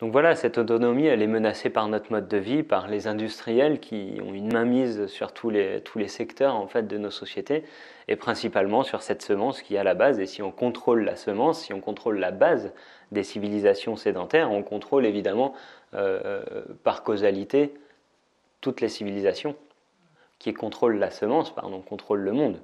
Donc voilà, cette autonomie, elle est menacée par notre mode de vie, par les industriels qui ont une mainmise sur tous les, secteurs en fait de nos sociétés, et principalement sur cette semence qui est à la base. Et si on contrôle la semence, si on contrôle la base des civilisations sédentaires, on contrôle évidemment euh, par causalité toutes les civilisations. Qui contrôlent la semence, pardon, contrôlent le monde.